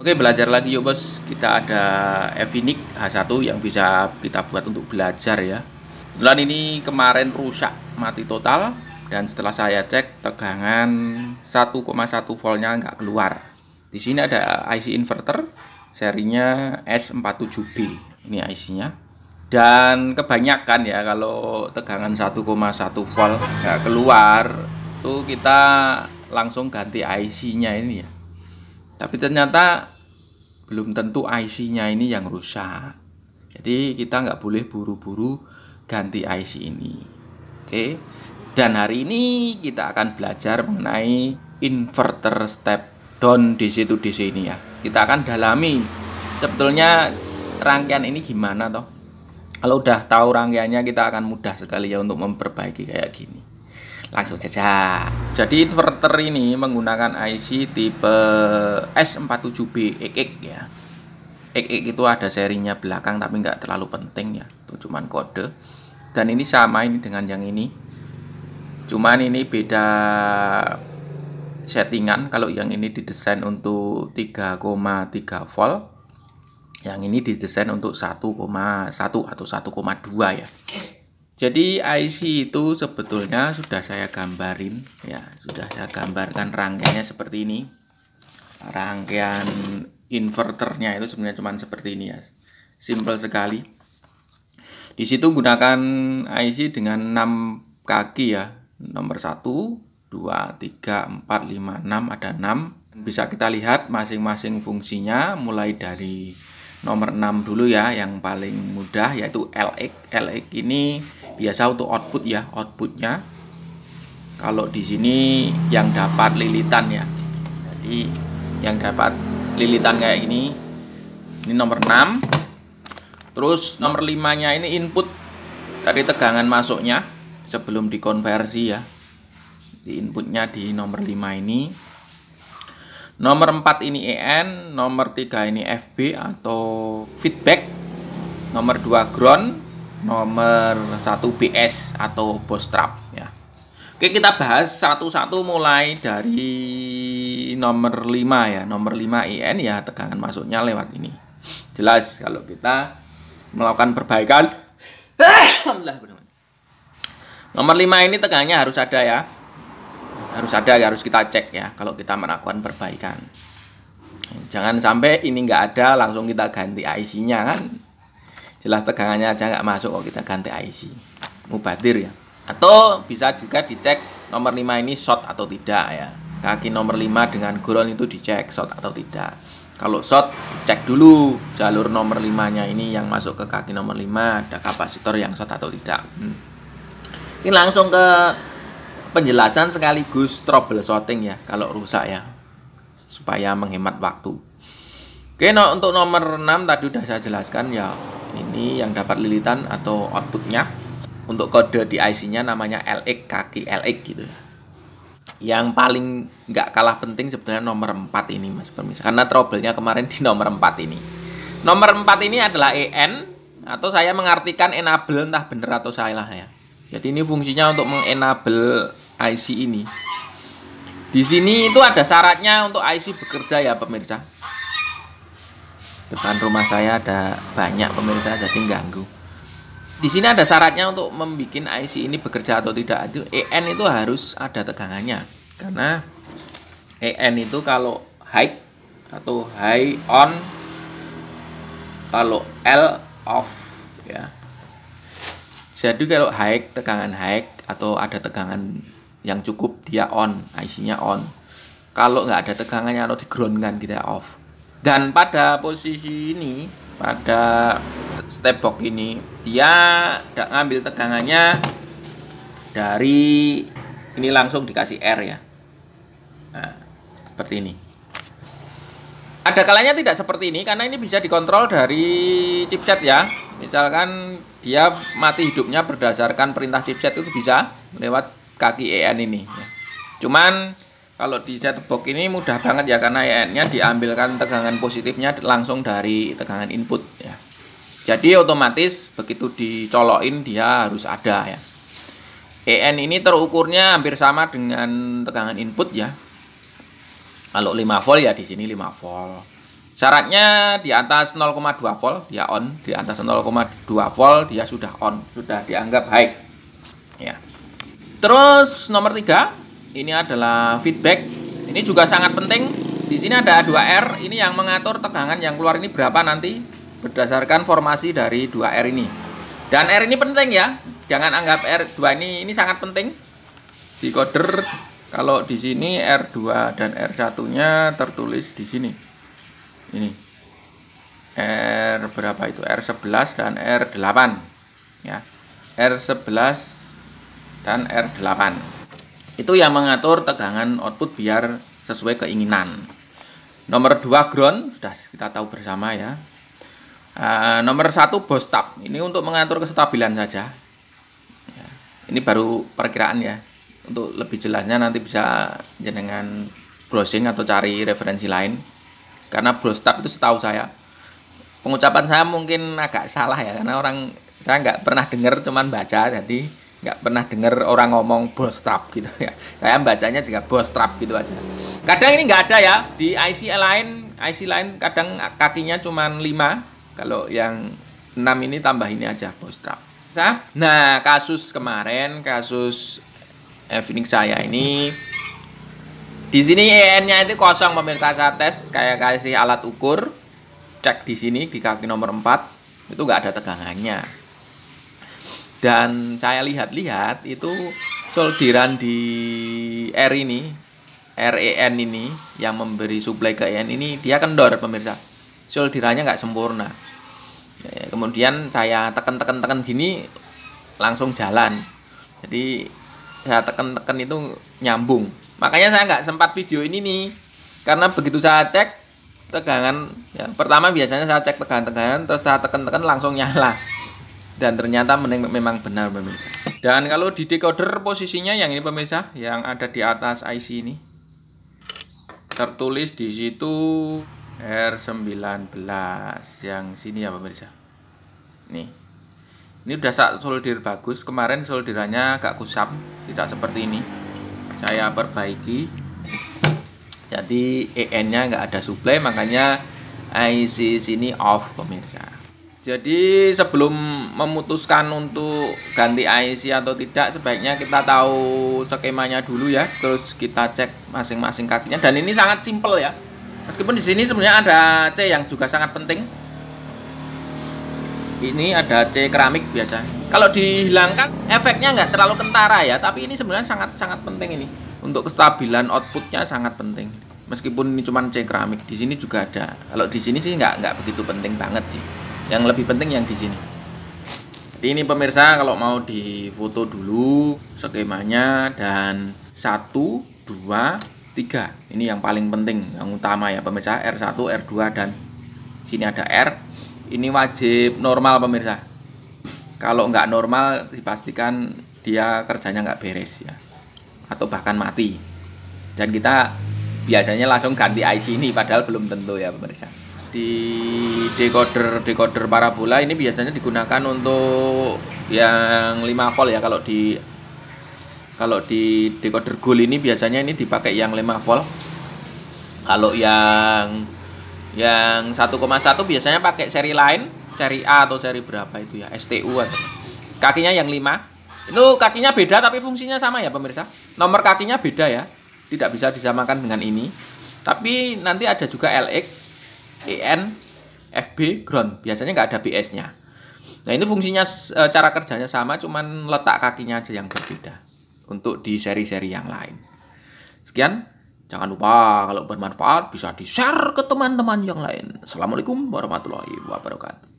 Oke belajar lagi yuk bos kita ada evinik H1 yang bisa kita buat untuk belajar ya Kebetulan ini kemarin rusak mati total dan setelah saya cek tegangan 1,1 voltnya nggak keluar di sini ada IC inverter serinya S47B ini IC nya dan kebanyakan ya kalau tegangan 1,1 volt nggak keluar Itu kita langsung ganti IC nya ini ya tapi ternyata belum tentu IC-nya ini yang rusak. Jadi kita nggak boleh buru-buru ganti IC ini. Oke. Dan hari ini kita akan belajar mengenai inverter step down DC to DC ini ya. Kita akan dalami sebetulnya rangkaian ini gimana toh. Kalau udah tahu rangkaiannya kita akan mudah sekali ya untuk memperbaiki kayak gini langsung saja jadi inverter ini menggunakan IC tipe s 47 XX ya XX itu ada serinya belakang tapi nggak terlalu penting ya itu cuman kode dan ini sama ini dengan yang ini cuman ini beda settingan kalau yang ini didesain untuk 3,3 volt yang ini didesain untuk 1,1 atau 1,2 ya jadi IC itu sebetulnya sudah saya gambarin ya, sudah saya gambarkan rangkaiannya seperti ini. Rangkaian inverternya itu sebenarnya cuma seperti ini ya. Simple sekali. Di situ gunakan IC dengan 6 kaki ya. Nomor 1, 2, 3, 4, 5, 6 ada 6. Bisa kita lihat masing-masing fungsinya mulai dari nomor 6 dulu ya yang paling mudah yaitu LX. LX ini biasa untuk output ya outputnya kalau di sini yang dapat lilitan ya jadi yang dapat lilitan kayak ini ini nomor 6 terus nomor 5 nya ini input dari tegangan masuknya sebelum dikonversi ya di inputnya di nomor 5 ini nomor 4 ini EN nomor 3 ini FB atau feedback nomor 2 ground nomor 1 BS atau trap ya. Oke, kita bahas satu-satu mulai dari nomor 5 ya. Nomor 5 IN ya tegangan masuknya lewat ini. Jelas kalau kita melakukan perbaikan. nomor 5 ini tegangnya harus ada ya. Harus ada, ya, harus kita cek ya kalau kita melakukan perbaikan. Jangan sampai ini nggak ada langsung kita ganti IC-nya kan jelas tegangannya aja nggak masuk kok kita ganti IC mubadir ya atau bisa juga dicek nomor 5 ini short atau tidak ya kaki nomor 5 dengan ground itu dicek short atau tidak kalau short cek dulu jalur nomor 5 nya ini yang masuk ke kaki nomor 5 ada kapasitor yang short atau tidak hmm. ini langsung ke penjelasan sekaligus troubleshooting ya kalau rusak ya supaya menghemat waktu Oke, nah untuk nomor 6 tadi sudah saya jelaskan ya. Ini yang dapat lilitan atau outputnya. Untuk kode di IC-nya namanya LX kaki LX gitu. Yang paling nggak kalah penting sebetulnya nomor 4 ini Mas Permisa. Karena trouble-nya kemarin di nomor 4 ini. Nomor 4 ini adalah EN atau saya mengartikan enable entah benar atau salah ya. Jadi ini fungsinya untuk mengenable IC ini. Di sini itu ada syaratnya untuk IC bekerja ya pemirsa depan rumah saya ada banyak pemirsa jadi ganggu di sini ada syaratnya untuk membuat IC ini bekerja atau tidak itu EN itu harus ada tegangannya karena EN itu kalau high atau high on kalau L off ya jadi kalau high tegangan high atau ada tegangan yang cukup dia on IC nya on kalau nggak ada tegangannya atau kan tidak off dan pada posisi ini pada step box ini dia tidak ngambil tegangannya dari ini langsung dikasih R ya nah, seperti ini ada kalanya tidak seperti ini karena ini bisa dikontrol dari chipset ya misalkan dia mati hidupnya berdasarkan perintah chipset itu bisa lewat kaki EN ini cuman kalau di set box ini mudah banget ya karena EN-nya diambilkan tegangan positifnya langsung dari tegangan input ya. Jadi otomatis begitu dicolokin dia harus ada ya. EN ini terukurnya hampir sama dengan tegangan input ya. Kalau 5 volt ya di sini 5 volt. Syaratnya di atas 0,2 volt dia on, di atas 0,2 volt dia sudah on, sudah dianggap high. Ya. Terus nomor 3 ini adalah feedback. Ini juga sangat penting. Di sini ada 2R, ini yang mengatur tegangan yang keluar ini berapa nanti berdasarkan formasi dari 2R ini. Dan R ini penting ya. Jangan anggap R2 ini ini sangat penting. Di koder kalau di sini R2 dan R1-nya tertulis di sini. Ini. R berapa itu? R11 dan R8. Ya. R11 dan R8. Itu yang mengatur tegangan output biar sesuai keinginan. Nomor dua ground sudah kita tahu bersama ya. Uh, nomor satu boost tab ini untuk mengatur kestabilan saja. Ya. Ini baru perkiraan ya. Untuk lebih jelasnya nanti bisa jenengan browsing atau cari referensi lain. Karena boost tab itu setahu saya pengucapan saya mungkin agak salah ya karena orang saya nggak pernah dengar cuman baca jadi nggak pernah dengar orang ngomong trap gitu ya saya bacanya juga trap gitu aja kadang ini nggak ada ya di IC lain IC lain kadang kakinya cuma 5 kalau yang 6 ini tambah ini aja trap nah kasus kemarin kasus Evening eh, saya ini di sini EN-nya itu kosong pemirsa saya tes kayak kasih alat ukur cek di sini di kaki nomor 4 itu nggak ada tegangannya dan saya lihat-lihat itu solderan di R ini, REN ini yang memberi suplai ke EN ini dia kendor pemirsa. Solderannya nggak sempurna. Ya, kemudian saya tekan-tekan-tekan gini langsung jalan. Jadi saya tekan-tekan itu nyambung. Makanya saya nggak sempat video ini nih karena begitu saya cek tegangan ya, pertama biasanya saya cek tegangan-tegangan terus saya tekan-tekan langsung nyala dan ternyata memang benar pemirsa. Dan kalau di decoder posisinya yang ini pemirsa, yang ada di atas IC ini tertulis di situ R19 yang sini ya pemirsa. Nih. Ini udah saat solder bagus. Kemarin solderannya agak kusam, tidak seperti ini. Saya perbaiki. Jadi EN-nya nggak ada suplai, makanya IC sini off pemirsa. Jadi sebelum memutuskan untuk ganti IC atau tidak sebaiknya kita tahu skemanya dulu ya. Terus kita cek masing-masing kakinya dan ini sangat simpel ya. Meskipun di sini sebenarnya ada C yang juga sangat penting. Ini ada C keramik biasa. Kalau dihilangkan efeknya nggak terlalu kentara ya, tapi ini sebenarnya sangat sangat penting ini. Untuk kestabilan outputnya sangat penting. Meskipun ini cuma C keramik, di sini juga ada. Kalau di sini sih nggak nggak begitu penting banget sih yang lebih penting yang di sini jadi ini pemirsa kalau mau di foto dulu skemanya dan satu dua tiga ini yang paling penting yang utama ya pemirsa R1 R2 dan sini ada R ini wajib normal pemirsa kalau nggak normal dipastikan dia kerjanya nggak beres ya atau bahkan mati dan kita biasanya langsung ganti IC ini padahal belum tentu ya pemirsa di decoder decoder parabola ini biasanya digunakan untuk yang 5 volt ya kalau di kalau di decoder gold ini biasanya ini dipakai yang 5 volt kalau yang yang 1,1 biasanya pakai seri lain seri A atau seri berapa itu ya STU atau kakinya yang 5 itu kakinya beda tapi fungsinya sama ya pemirsa nomor kakinya beda ya tidak bisa disamakan dengan ini tapi nanti ada juga LX EN, FB, ground. Biasanya nggak ada BS-nya. Nah ini fungsinya eh, cara kerjanya sama, cuman letak kakinya aja yang berbeda untuk di seri-seri yang lain. Sekian, jangan lupa kalau bermanfaat bisa di-share ke teman-teman yang lain. Assalamualaikum warahmatullahi wabarakatuh.